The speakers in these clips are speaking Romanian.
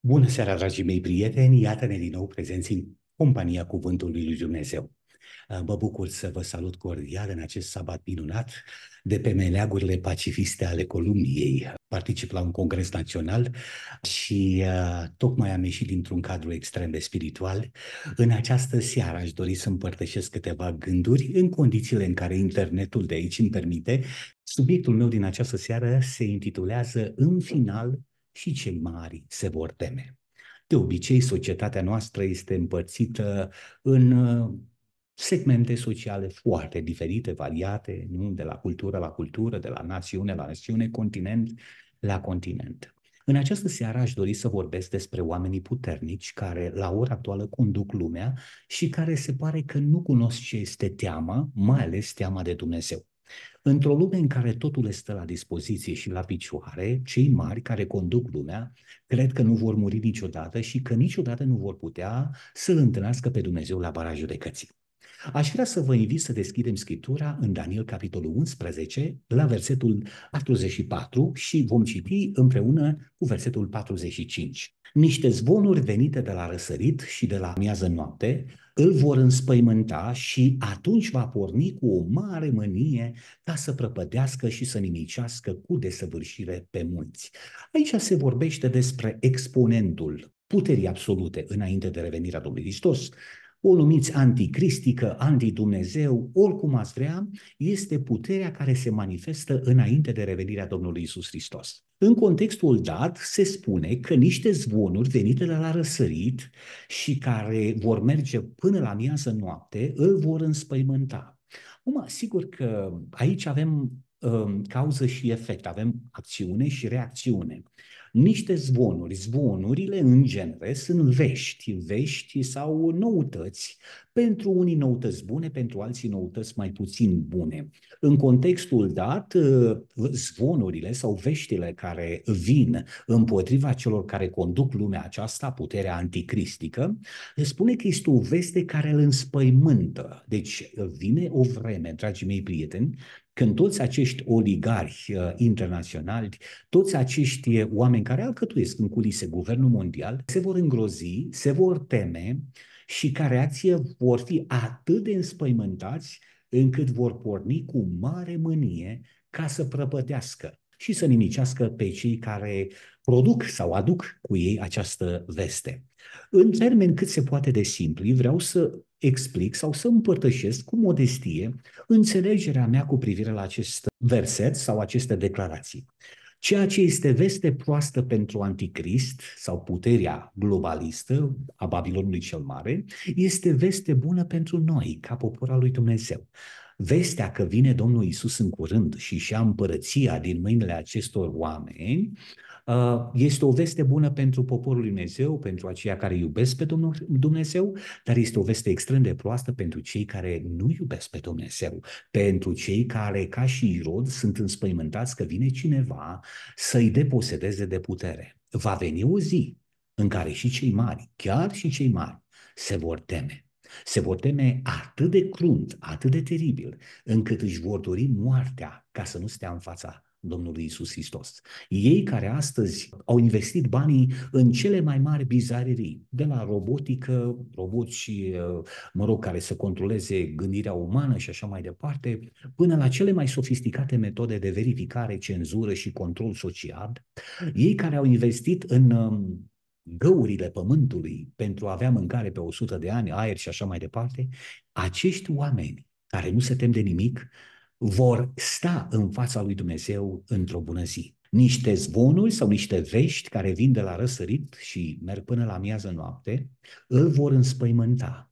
Bună seara, dragii mei prieteni! Iată-ne din nou prezenți în compania Cuvântului Lui Dumnezeu. Uh, mă bucur să vă salut cordial în acest sabat minunat de pe meleagurile pacifiste ale Columbiei. Particip la un congres național și uh, tocmai am ieșit dintr-un cadru extrem de spiritual. În această seară aș dori să împărtășesc câteva gânduri în condițiile în care internetul de aici îmi permite. Subiectul meu din această seară se intitulează În final și cei mari se vor teme. De obicei, societatea noastră este împărțită în uh, segmente sociale foarte diferite, variate, nu? de la cultură la cultură, de la națiune la națiune, continent la continent. În această seară aș dori să vorbesc despre oamenii puternici care la ora actuală conduc lumea și care se pare că nu cunosc ce este teama, mai ales teama de Dumnezeu. Într-o lume în care totul este la dispoziție și la picioare, cei mari care conduc lumea cred că nu vor muri niciodată și că niciodată nu vor putea să-L întâlnească pe Dumnezeu la bara judecății. Aș vrea să vă invit să deschidem Scriptura în Daniel capitolul 11, la versetul 44 și vom citi împreună cu versetul 45. Niște zvonuri venite de la răsărit și de la miază noapte îl vor înspăimânta și atunci va porni cu o mare mânie ca să prăpădească și să nimicească cu desăvârșire pe mulți. Aici se vorbește despre exponentul puterii absolute înainte de revenirea Domnului Hristos, o numiți anticristică, antidumnezeu, oricum ați vrea, este puterea care se manifestă înainte de revenirea Domnului Isus Hristos. În contextul dat se spune că niște zvonuri venite de la răsărit și care vor merge până la miază noapte îl vor înspăimânta. Acum, sigur că aici avem um, cauză și efect, avem acțiune și reacțiune niște zvonuri. Zvonurile, în genere, sunt vești, vești sau noutăți. Pentru unii noutăți bune, pentru alții noutăți mai puțin bune. În contextul dat, zvonurile sau veștile care vin împotriva celor care conduc lumea aceasta, puterea anticristică, spune că este o veste care îl înspăimântă. Deci vine o vreme, dragii mei prieteni, când toți acești oligarhi uh, internaționali, toți acești uh, oameni care alcătuiesc în culise guvernul mondial, se vor îngrozi, se vor teme și ca reacție vor fi atât de înspăimântați încât vor porni cu mare mânie ca să prăpădească și să nimicească pe cei care produc sau aduc cu ei această veste. În termeni cât se poate de simpli, vreau să explic sau să împărtășesc cu modestie înțelegerea mea cu privire la acest verset sau aceste declarații. Ceea ce este veste proastă pentru anticrist sau puterea globalistă a Babilonului cel Mare, este veste bună pentru noi, ca popor al lui Dumnezeu. Vestea că vine Domnul Isus în curând și și-a împărăția din mâinile acestor oameni Uh, este o veste bună pentru poporul lui Dumnezeu, pentru aceia care iubesc pe Dumnezeu, dar este o veste extrem de proastă pentru cei care nu iubesc pe Dumnezeu, pentru cei care, ca și Irod, sunt înspăimântați că vine cineva să-i deposedeze de putere. Va veni o zi în care și cei mari, chiar și cei mari, se vor teme. Se vor teme atât de crunt, atât de teribil, încât își vor dori moartea ca să nu stea în fața Domnului Isus Hristos. Ei care astăzi au investit banii în cele mai mari bizarerii, de la robotică, roboți, uh, mă rog, care să controleze gândirea umană și așa mai departe, până la cele mai sofisticate metode de verificare, cenzură și control social, ei care au investit în um, găurile pământului pentru a avea mâncare pe 100 de ani, aer și așa mai departe, acești oameni care nu se tem de nimic, vor sta în fața lui Dumnezeu într-o bună zi. Niște zvonuri sau niște vești care vin de la răsărit și merg până la miază noapte, îl vor înspăimânta.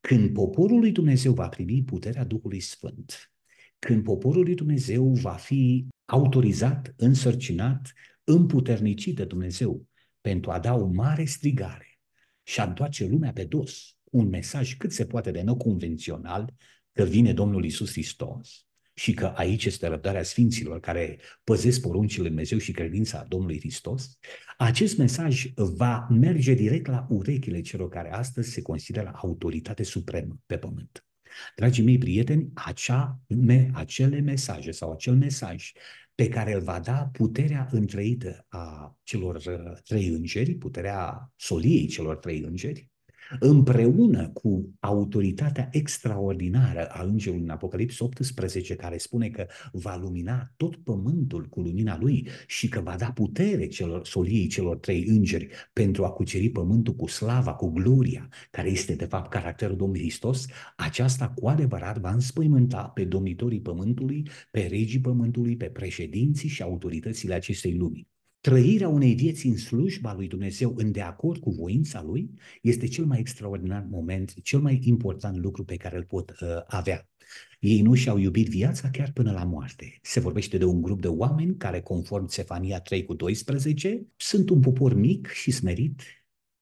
Când poporul lui Dumnezeu va primi puterea Duhului Sfânt, când poporul lui Dumnezeu va fi autorizat, însărcinat, împuternicit de Dumnezeu pentru a da o mare strigare și a întoarce lumea pe dos, un mesaj cât se poate de nou convențional că vine Domnul Isus Hristos, și că aici este răbdarea Sfinților care păzesc poruncile Lui Dumnezeu și credința Domnului Hristos, acest mesaj va merge direct la urechile celor care astăzi se consideră autoritate supremă pe pământ. Dragii mei prieteni, acea, me, acele mesaje sau acel mesaj pe care îl va da puterea întreită a celor trei îngeri, puterea soliei celor trei îngeri, împreună cu autoritatea extraordinară a Îngerului în Apocalips 18, care spune că va lumina tot pământul cu lumina lui și că va da putere celor soliei celor trei îngeri pentru a cuceri pământul cu slava, cu gloria, care este de fapt caracterul Domnului Hristos, aceasta cu adevărat va înspăimânta pe domnitorii pământului, pe regii pământului, pe președinții și autoritățile acestei lumii. Trăirea unei vieți în slujba lui Dumnezeu, în deacord cu voința lui, este cel mai extraordinar moment, cel mai important lucru pe care îl pot uh, avea. Ei nu și-au iubit viața chiar până la moarte. Se vorbește de un grup de oameni care, conform Cefania 3 cu 12, sunt un popor mic și smerit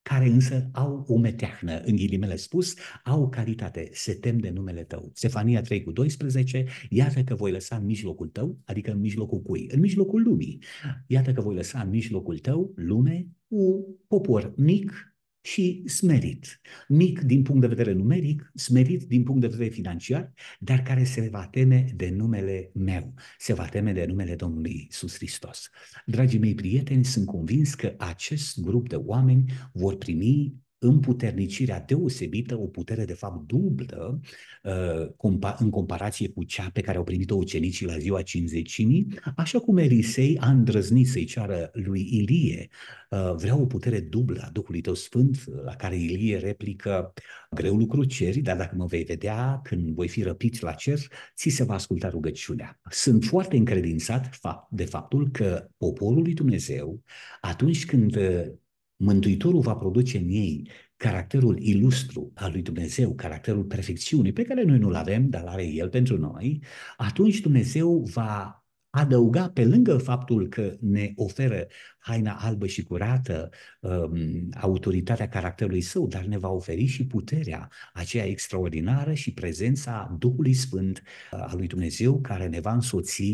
care însă au o meteahnă, în ghilimele spus, au caritate, se tem de numele tău. Stefania 3 cu 12, iată că voi lăsa în mijlocul tău, adică în mijlocul cui? În mijlocul lumii. Iată că voi lăsa în mijlocul tău lume, un popor mic, și smerit. Mic din punct de vedere numeric, smerit din punct de vedere financiar, dar care se va teme de numele meu, se va teme de numele Domnului Iisus Hristos. Dragii mei prieteni, sunt convins că acest grup de oameni vor primi împuternicirea deosebită, o putere de fapt dublă uh, în comparație cu cea pe care au primit-o ucenicii la ziua cinzecimii, așa cum Elisei a îndrăznit să-i ceară lui Ilie. Uh, Vreau o putere dublă a Duhului tău Sfânt, la care Ilie replică greu lucru ceri, dar dacă mă vei vedea când voi fi răpiți la cer, ți se va asculta rugăciunea. Sunt foarte încredințat de faptul că poporul lui Dumnezeu, atunci când Mântuitorul va produce în ei caracterul ilustru al lui Dumnezeu, caracterul perfecțiunii, pe care noi nu-l avem, dar are El pentru noi, atunci Dumnezeu va adăuga pe lângă faptul că ne oferă haina albă și curată, um, autoritatea caracterului său, dar ne va oferi și puterea aceea extraordinară și prezența Duhului Sfânt uh, al lui Dumnezeu care ne va însoți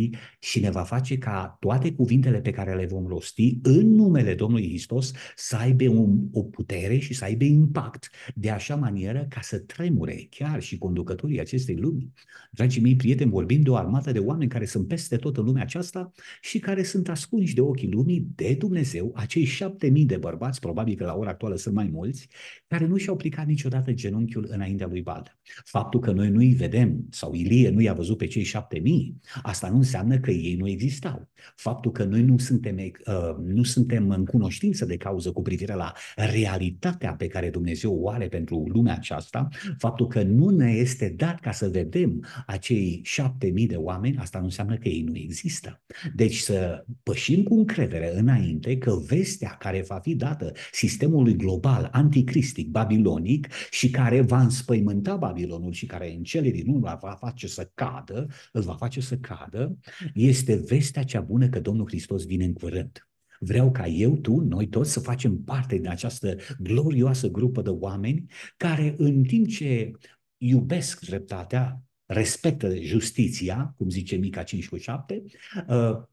și ne va face ca toate cuvintele pe care le vom rosti în numele Domnului Hristos să aibă un, o putere și să aibă impact de așa manieră ca să tremure chiar și conducătorii acestei lumi. Dragii mei prieteni, vorbim de o armată de oameni care sunt peste tot în lumea aceasta și care sunt ascunși de ochii lumii de Dumnezeu acei șapte mii de bărbați, probabil că la ora actuală sunt mai mulți, care nu și-au plicat niciodată genunchiul înaintea lui Bal. Faptul că noi nu îi vedem sau Ilie nu i-a văzut pe cei șapte mii, asta nu înseamnă că ei nu existau. Faptul că noi nu suntem, uh, nu suntem în cunoștință de cauză cu privire la realitatea pe care Dumnezeu o are pentru lumea aceasta, faptul că nu ne este dat ca să vedem acei șapte mii de oameni, asta nu înseamnă că ei nu există. Deci să pășim cu încredere înainte înainte că vestea care va fi dată sistemului global, anticristic, babilonic și care va înspăimânta Babilonul și care în cele din urmă va face să cadă, îl va face să cadă, este vestea cea bună că Domnul Hristos vine în curând. Vreau ca eu, tu, noi toți să facem parte din această glorioasă grupă de oameni care în timp ce iubesc dreptatea, respectă justiția, cum zice Mica 5 cu 7,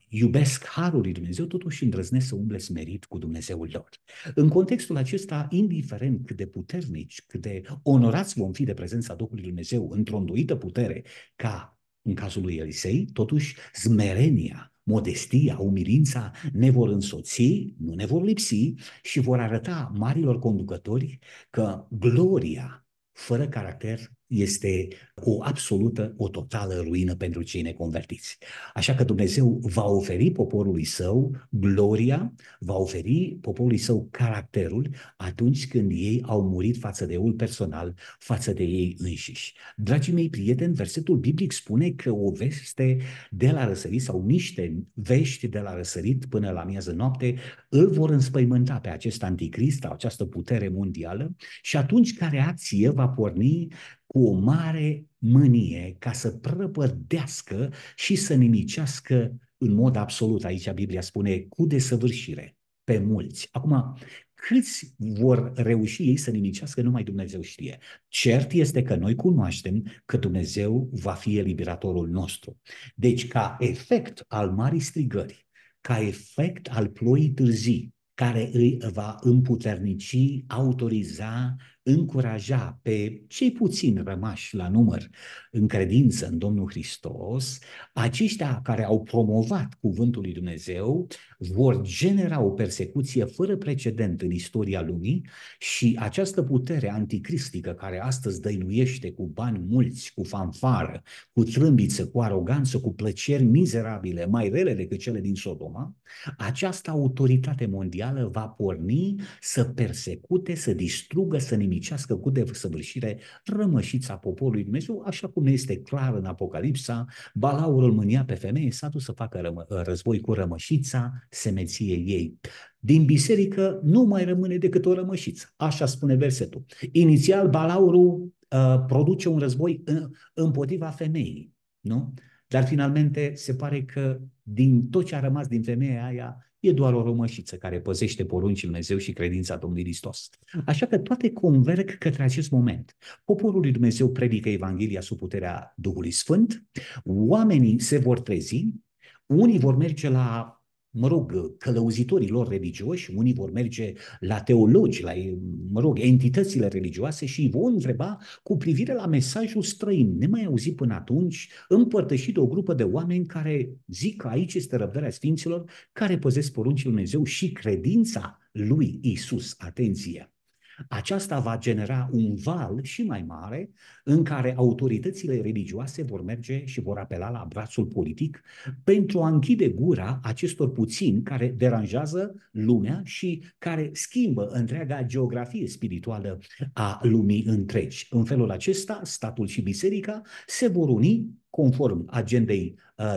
iubesc harul lui Dumnezeu, totuși îndrăznesc să umble smerit cu Dumnezeul lor. În contextul acesta, indiferent cât de puternici, cât de onorați vom fi de prezența Duhului Dumnezeu într-o îndoită putere, ca în cazul lui Elisei, totuși smerenia, modestia, umilința ne vor însoți, nu ne vor lipsi și vor arăta marilor conducători că gloria fără caracter este o absolută, o totală ruină pentru cei neconvertiți. Așa că Dumnezeu va oferi poporului său gloria, va oferi poporului său caracterul atunci când ei au murit față de el personal, față de ei înșiși. Dragii mei prieteni, versetul biblic spune că o veste de la răsărit sau niște vești de la răsărit până la miază noapte îl vor înspăimânta pe acest anticrist, această putere mondială și atunci ca reacție va porni cu o mare mânie ca să prăpădească și să nimicească în mod absolut, aici Biblia spune, cu desăvârșire pe mulți. Acum, câți vor reuși ei să nimicească, numai Dumnezeu știe. Cert este că noi cunoaștem că Dumnezeu va fi eliberatorul nostru. Deci, ca efect al marii strigări, ca efect al ploii târzii, care îi va împuternici, autoriza încuraja pe cei puțini rămași la număr în credință în Domnul Hristos, aceștia care au promovat cuvântul lui Dumnezeu vor genera o persecuție fără precedent în istoria lumii și această putere anticristică care astăzi dăinuiește cu bani mulți, cu fanfară, cu trâmbiță, cu aroganță, cu plăceri mizerabile, mai rele decât cele din Sodoma, această autoritate mondială va porni să persecute, să distrugă, să nimic duhovnicească cu desăvârșire rămășița poporului Dumnezeu, așa cum ne este clar în Apocalipsa, Balaurul mânia pe femeie dus să facă război cu rămășița semeției ei. Din biserică nu mai rămâne decât o rămășiță, așa spune versetul. Inițial, Balaurul uh, produce un război uh, împotriva femeii, nu? Dar finalmente se pare că din tot ce a rămas din femeia aia, e doar o rămășiță care păzește poruncii Dumnezeu și credința Domnului Hristos. Așa că toate converg către acest moment. Poporul lui Dumnezeu predică Evanghelia sub puterea Duhului Sfânt, oamenii se vor trezi, unii vor merge la mă rog, călăuzitorii lor religioși, unii vor merge la teologi, la, mă rog, entitățile religioase și îi vor întreba cu privire la mesajul străin, nemai auzit până atunci, împărtășit de o grupă de oameni care zic că aici este răbdarea Sfinților, care păzesc poruncile Lui Dumnezeu și credința lui Isus. Atenție! Aceasta va genera un val și mai mare în care autoritățile religioase vor merge și vor apela la brațul politic pentru a închide gura acestor puțini care deranjează lumea și care schimbă întreaga geografie spirituală a lumii întregi. În felul acesta, statul și biserica se vor uni conform agendei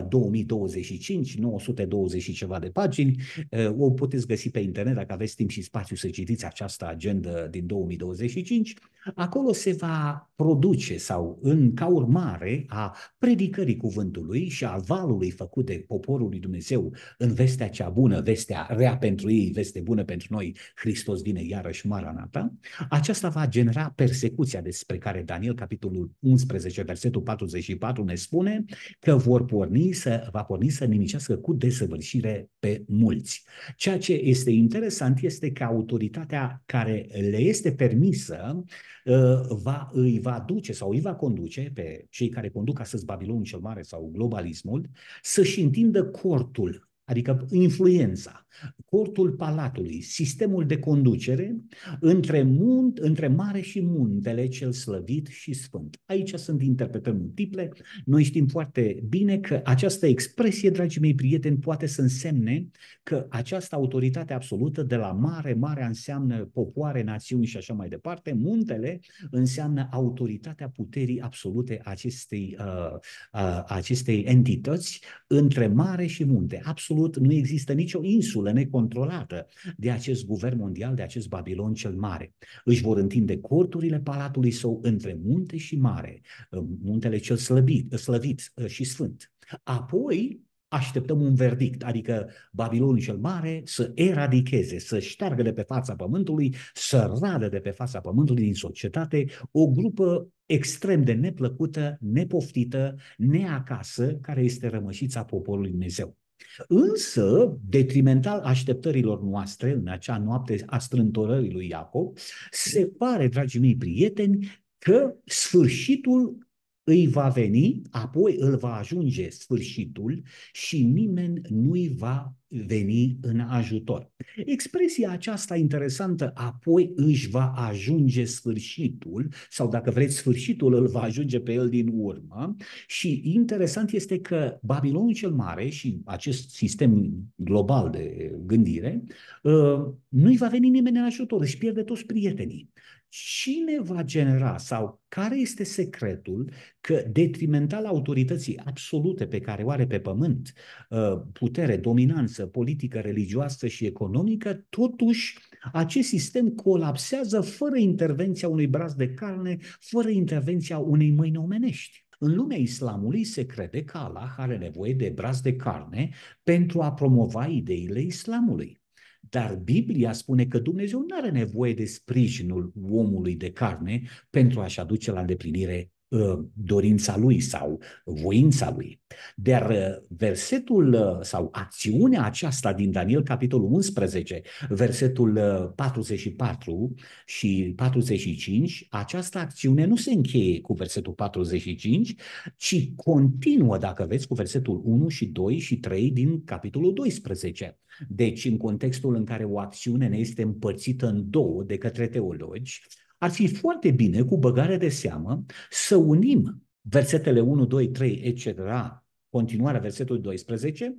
2025, uh, 920 și ceva de pagini. Uh, o puteți găsi pe internet dacă aveți timp și spațiu să citiți această agendă din 2025. Acolo se va produce sau în ca urmare a predicării cuvântului și a valului făcut de poporul lui Dumnezeu în vestea cea bună, vestea rea pentru ei, veste bună pentru noi, Hristos vine iarăși Maranata, aceasta va genera persecuția despre care Daniel capitolul 11, versetul 44 ne spune spune că vor porni să, va porni să nimicească cu desăvârșire pe mulți. Ceea ce este interesant este că autoritatea care le este permisă ă, va, îi va duce sau îi va conduce pe cei care conduc astăzi Babilonul cel Mare sau globalismul să-și întindă cortul adică influența, cortul palatului, sistemul de conducere între, munt, între mare și muntele cel slăvit și sfânt. Aici sunt interpretări multiple. Noi știm foarte bine că această expresie, dragii mei prieteni, poate să însemne că această autoritate absolută de la mare, mare înseamnă popoare, națiuni și așa mai departe. Muntele înseamnă autoritatea puterii absolute acestei, uh, uh, acestei entități între mare și munte, absolut absolut nu există nicio insulă necontrolată de acest guvern mondial, de acest Babilon cel mare. Își vor întinde corturile palatului său între munte și mare, muntele cel slăbit, slăvit ă, și sfânt. Apoi, așteptăm un verdict, adică Babilonul cel Mare să eradicheze, să șteargă de pe fața pământului, să radă de pe fața pământului din societate o grupă extrem de neplăcută, nepoftită, neacasă, care este rămășița poporului Dumnezeu. Însă, detrimental așteptărilor noastre în acea noapte a strântorării lui Iacob, se pare, dragii mei prieteni, că sfârșitul îi va veni, apoi îl va ajunge sfârșitul și nimeni nu îi va veni în ajutor. Expresia aceasta interesantă, apoi își va ajunge sfârșitul, sau dacă vreți sfârșitul îl va ajunge pe el din urmă și interesant este că Babilonul cel Mare și acest sistem global de gândire, uh, nu îi va veni nimeni în ajutor, își pierde toți prietenii cine va genera sau care este secretul că detrimental autorității absolute pe care o are pe pământ, uh, putere, dominanță politică, religioasă și economică, totuși acest sistem colapsează fără intervenția unui braț de carne, fără intervenția unei mâini omenești. În lumea islamului se crede că Allah are nevoie de braț de carne pentru a promova ideile islamului. Dar Biblia spune că Dumnezeu nu are nevoie de sprijinul omului de carne pentru a-și aduce la îndeplinire Uh, dorința lui sau voința lui. Dar uh, versetul uh, sau acțiunea aceasta din Daniel, capitolul 11, versetul 44 și 45, această acțiune nu se încheie cu versetul 45, ci continuă, dacă veți, cu versetul 1 și 2 și 3 din capitolul 12. Deci, în contextul în care o acțiune ne este împărțită în două de către teologi, ar fi foarte bine, cu băgare de seamă, să unim versetele 1, 2, 3, etc., continuarea versetului 12,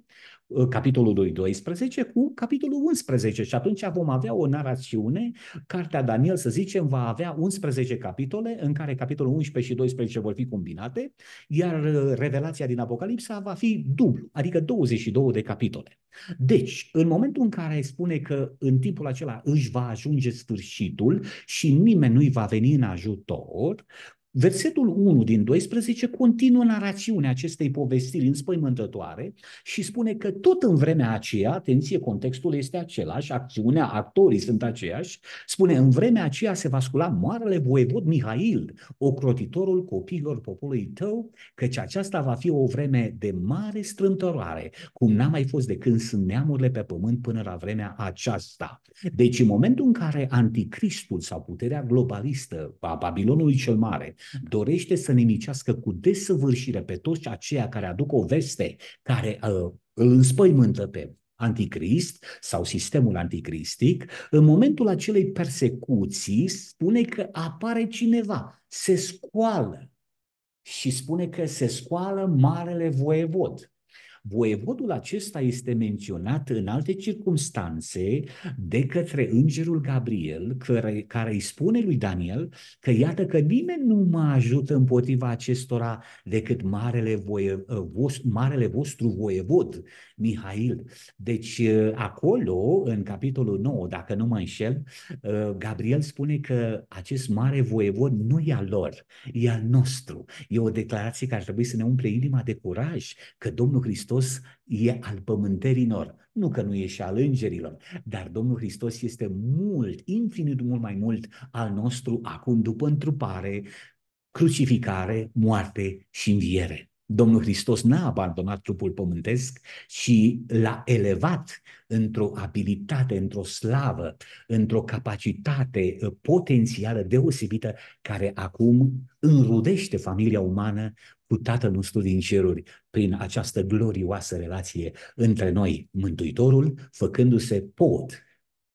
uh, capitolul 2, 12 cu capitolul 11 și atunci vom avea o narațiune, cartea Daniel să zicem va avea 11 capitole în care capitolul 11 și 12 vor fi combinate, iar uh, revelația din Apocalipsa va fi dublu, adică 22 de capitole. Deci, în momentul în care spune că în timpul acela își va ajunge sfârșitul și nimeni nu-i va veni în ajutor, Versetul 1 din 12 continuă narațiunea acestei povestiri înspăimântătoare și spune că tot în vremea aceea, atenție, contextul este același, acțiunea, actorii sunt aceiași, spune în vremea aceea se va scula marele voievod Mihail, ocrotitorul copiilor poporului tău, căci aceasta va fi o vreme de mare strâmtorare, cum n-a mai fost de când sunt neamurile pe pământ până la vremea aceasta. Deci în momentul în care anticristul sau puterea globalistă a Babilonului cel Mare dorește să ne cu desăvârșire pe toți aceia care aduc o veste care uh, îl înspăimântă pe anticrist sau sistemul anticristic, în momentul acelei persecuții spune că apare cineva, se scoală și spune că se scoală marele voievod. Voievodul acesta este menționat în alte circumstanțe de către îngerul Gabriel, care, care îi spune lui Daniel că iată că nimeni nu mă ajută împotriva acestora decât marele, voie, vos, marele vostru voievod, Mihail. Deci acolo, în capitolul 9, dacă nu mă înșel, Gabriel spune că acest mare voievod nu e al lor, e al nostru. E o declarație care ar trebui să ne umple inima de curaj că Domnul Hristos Hristos e al pământerilor, nu că nu e și al îngerilor, dar Domnul Hristos este mult, infinit mult mai mult al nostru acum după întrupare, crucificare, moarte și înviere. Domnul Hristos n-a abandonat trupul pământesc și l-a elevat într-o abilitate, într-o slavă, într-o capacitate uh, potențială deosebită care acum înrudește familia umană cu Tatăl nostru din ceruri prin această glorioasă relație între noi, Mântuitorul, făcându-se pot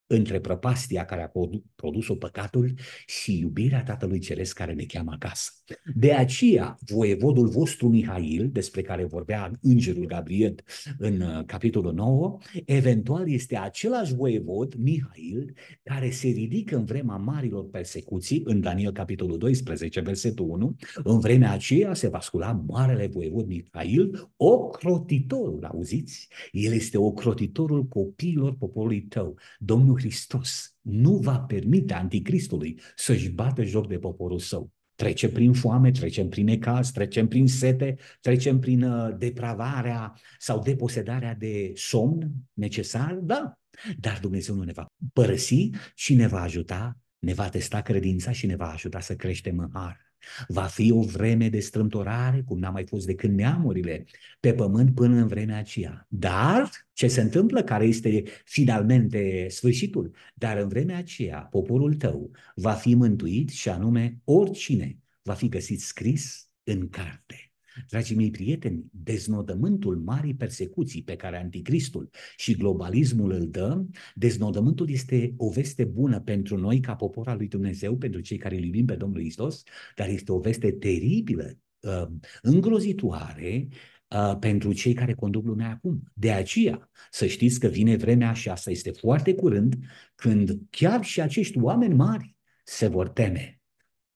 între prăpastia care a produs-o păcatul și iubirea Tatălui Ceresc care ne cheamă acasă. De aceea, voievodul vostru Mihail, despre care vorbea îngerul Gabriel în uh, capitolul 9, eventual este același voievod, Mihail, care se ridică în vremea marilor persecuții, în Daniel capitolul 12, versetul 1, în vremea aceea se va scula marele voievod Mihail, ocrotitorul, auziți? El este ocrotitorul copiilor poporului tău. Domnul Hristos nu va permite anticristului să-și bată joc de poporul său. Trecem prin foame, trecem prin ecaz, trecem prin sete, trecem prin uh, depravarea sau deposedarea de somn necesar, da. Dar Dumnezeu nu ne va părăsi și ne va ajuta, ne va testa credința și ne va ajuta să creștem în har. Va fi o vreme de strâmtorare, cum n-a mai fost de când neamurile, pe pământ până în vremea aceea. Dar ce se întâmplă, care este finalmente sfârșitul? Dar în vremea aceea, poporul tău va fi mântuit și anume oricine va fi găsit scris în carte. Dragii mei prieteni, deznodământul marii persecuții pe care anticristul și globalismul îl dă, deznodământul este o veste bună pentru noi ca popor al lui Dumnezeu, pentru cei care îl iubim pe Domnul Isus, dar este o veste teribilă, uh, îngrozitoare, uh, pentru cei care conduc lumea acum. De aceea, să știți că vine vremea și asta este foarte curând, când chiar și acești oameni mari se vor teme.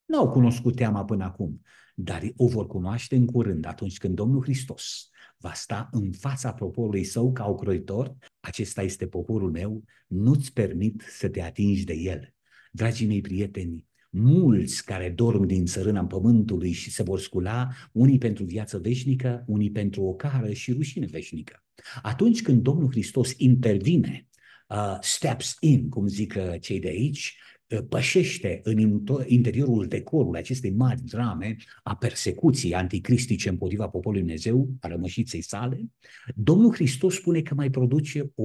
N-au cunoscut teama până acum, dar o vor cunoaște în curând, atunci când Domnul Hristos va sta în fața poporului său ca ocroitor, acesta este poporul meu, nu-ți permit să te atingi de el. Dragii mei prieteni, mulți care dorm din țărâna pământului și se vor scula, unii pentru viață veșnică, unii pentru o cară și rușine veșnică. Atunci când Domnul Hristos intervine, uh, steps in, cum zic uh, cei de aici, pășește în interiorul decorului acestei mari drame a persecuției anticristice împotriva poporului Dumnezeu, a rămășiței sale, Domnul Hristos spune că mai produce o,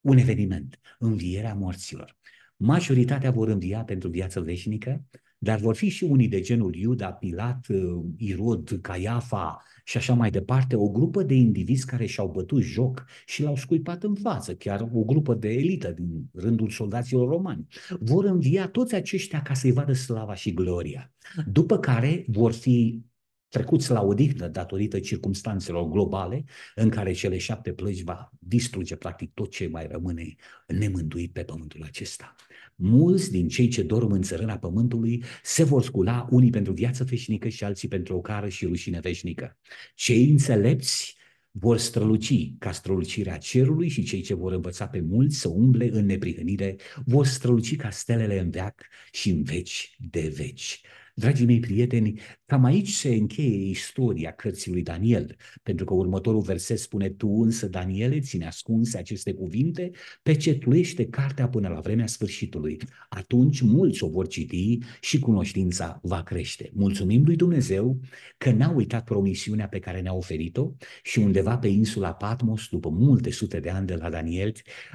un eveniment, învierea morților. Majoritatea vor învia pentru viață veșnică, dar vor fi și unii de genul Iuda, Pilat, uh, Irod, Caiafa și așa mai departe, o grupă de indivizi care și-au bătut joc și l-au scuipat în față, chiar o grupă de elită din rândul soldaților romani. Vor învia toți aceștia ca să-i vadă slava și gloria. După care vor fi trecuți la odihnă datorită circumstanțelor globale în care cele șapte plăci va distruge practic tot ce mai rămâne nemânduit pe pământul acesta mulți din cei ce dorm în țărâna pământului se vor scula unii pentru viață veșnică și alții pentru o cară și rușine veșnică. Cei înțelepți vor străluci ca strălucirea cerului și cei ce vor învăța pe mulți să umble în neprihănire vor străluci ca stelele în veac și în veci de veci. Dragii mei prieteni, Cam aici se încheie istoria cărții lui Daniel, pentru că următorul verset spune Tu însă, Daniele, ține ascunse aceste cuvinte, pecetuiește cartea până la vremea sfârșitului. Atunci mulți o vor citi și cunoștința va crește. Mulțumim lui Dumnezeu că n-a uitat promisiunea pe care ne-a oferit-o și undeva pe insula Patmos, după multe sute de ani de la Daniel,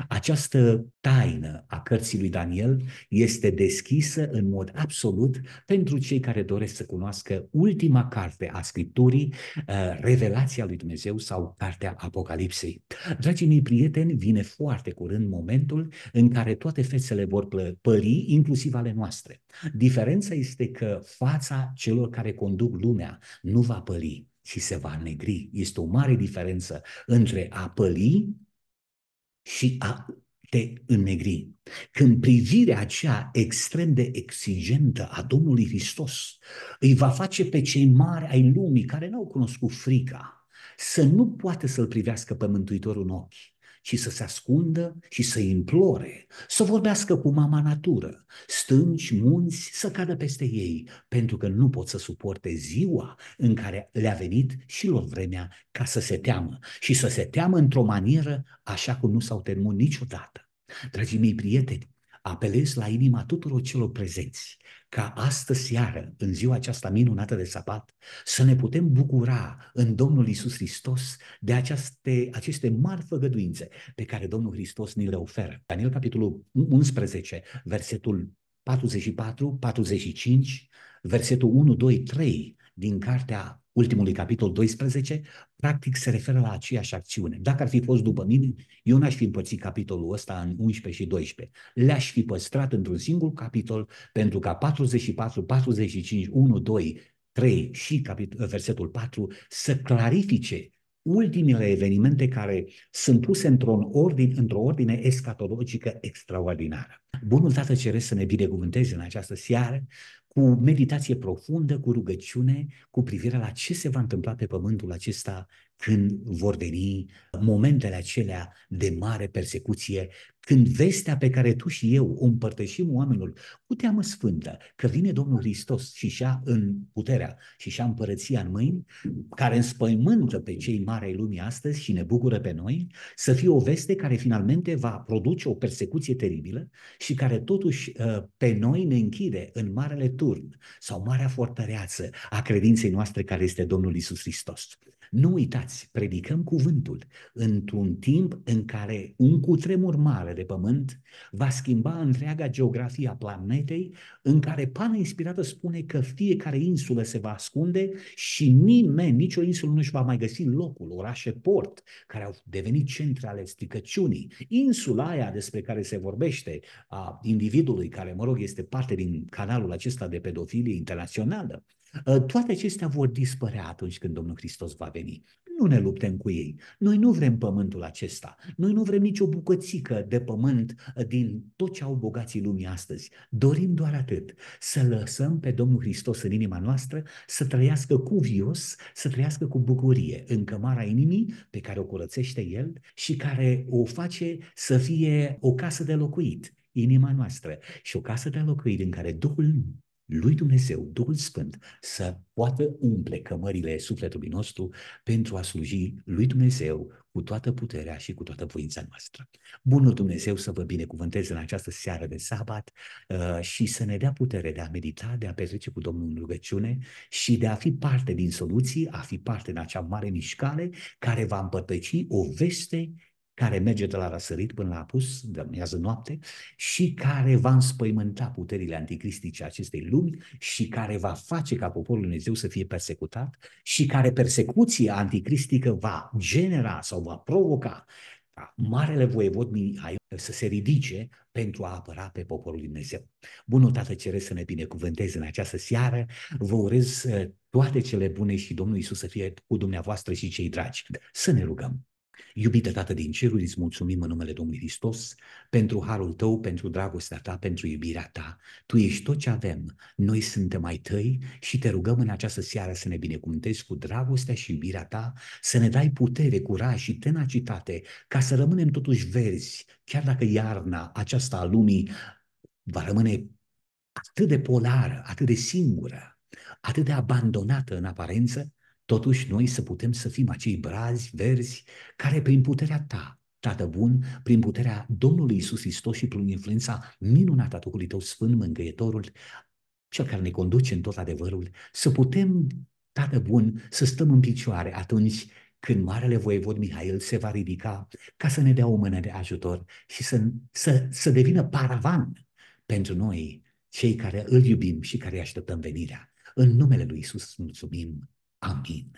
această taină a cărții lui Daniel este deschisă în mod absolut pentru cei care doresc să cunoască ultima carte a Scripturii, uh, Revelația lui Dumnezeu sau Cartea Apocalipsei. Dragii mei prieteni, vine foarte curând momentul în care toate fețele vor pări, inclusiv ale noastre. Diferența este că fața celor care conduc lumea nu va păli, și se va negri. Este o mare diferență între a păli și a te înnegri. Când privirea aceea extrem de exigentă a Domnului Hristos îi va face pe cei mari ai lumii care n-au cunoscut frica să nu poată să-L privească pe Mântuitorul în ochi, și să se ascundă și să implore, să vorbească cu mama natură, stânci, munți, să cadă peste ei, pentru că nu pot să suporte ziua în care le-a venit și lor vremea ca să se teamă și să se teamă într-o manieră așa cum nu s-au temut niciodată. Dragii mei prieteni, apelez la inima tuturor celor prezenți ca astăzi seară, în ziua aceasta minunată de sabat, să ne putem bucura în Domnul Isus Hristos de aceste, aceste mari făgăduințe pe care Domnul Hristos ni le oferă. Daniel capitolul 11, versetul 44, 45, versetul 1, 2, 3 din cartea ultimului capitol 12, practic se referă la aceeași acțiune. Dacă ar fi fost după mine, eu n-aș fi împărțit capitolul ăsta în 11 și 12. Le-aș fi păstrat într-un singur capitol pentru ca 44, 45, 1, 2, 3 și capit- versetul 4 să clarifice ultimele evenimente care sunt puse într-o ordine, într ordine escatologică extraordinară. Bunul Tată Ceresc să ne binecuvânteze în această seară cu meditație profundă, cu rugăciune, cu privire la ce se va întâmpla pe pământul acesta când vor veni momentele acelea de mare persecuție, când vestea pe care tu și eu o împărtășim oamenilor cu teamă sfântă, că vine Domnul Hristos și și în puterea și și-a împărăția în mâini, care înspăimântă pe cei mari ai lumii astăzi și ne bucură pe noi, să fie o veste care finalmente va produce o persecuție teribilă și care totuși ă, pe noi ne închide în marele turn sau marea fortăreață a credinței noastre care este Domnul Isus Hristos. Nu uitați, predicăm cuvântul într-un timp în care un cutremur mare de pământ va schimba întreaga geografie a planetei, în care pana inspirată spune că fiecare insulă se va ascunde și nimeni, nicio insulă nu își va mai găsi locul, orașe port, care au devenit centre ale stricăciunii. Insula aia despre care se vorbește, a individului care, mă rog, este parte din canalul acesta de pedofilie internațională, Ă, toate acestea vor dispărea atunci când Domnul Hristos va veni. Nu ne luptăm cu ei. Noi nu vrem pământul acesta. Noi nu vrem nicio bucățică de pământ ă, din tot ce au bogații lumii astăzi. Dorim doar atât. Să lăsăm pe Domnul Hristos în inima noastră să trăiască cu vios, să trăiască cu bucurie în cămara inimii pe care o curățește El și care o face să fie o casă de locuit, inima noastră și o casă de locuit în care Duhul lui Dumnezeu, Duhul Sfânt, să poată umple cămările sufletului nostru pentru a sluji lui Dumnezeu cu toată puterea și cu toată voința noastră. Bunul Dumnezeu să vă binecuvânteze în această seară de sabat uh, și să ne dea putere de a medita, de a petrece cu Domnul în rugăciune și de a fi parte din soluții, a fi parte în acea mare mișcare care va împărtăci o veste care merge de la răsărit până la apus, de miază noapte, și care va înspăimânta puterile anticristice acestei lumi și care va face ca poporul Dumnezeu să fie persecutat și care persecuția anticristică va genera sau va provoca ca marele voievod să se ridice pentru a apăra pe poporul Lui Dumnezeu. Bunul Tată Ceresc să ne binecuvânteze în această seară. Vă urez eh, toate cele bune și Domnul Isus să fie cu dumneavoastră și cei dragi. Să ne rugăm! Iubită Tată din ceruri, îți mulțumim în numele Domnului Hristos pentru harul tău, pentru dragostea ta, pentru iubirea ta. Tu ești tot ce avem. Noi suntem ai tăi și te rugăm în această seară să ne binecuvântezi cu dragostea și iubirea ta, să ne dai putere, curaj și tenacitate ca să rămânem totuși verzi, chiar dacă iarna aceasta a lumii va rămâne atât de polară, atât de singură, atât de abandonată în aparență, totuși noi să putem să fim acei brazi verzi care prin puterea ta, Tată bun, prin puterea Domnului Isus Hristos și prin influența minunată a Duhului Tău Sfânt, Mângâietorul, Cel care ne conduce în tot adevărul, să putem, Tată bun, să stăm în picioare atunci când Marele Voievod Mihail se va ridica ca să ne dea o mână de ajutor și să, să, să devină paravan pentru noi, cei care îl iubim și care așteptăm venirea. În numele lui Isus mulțumim. Amen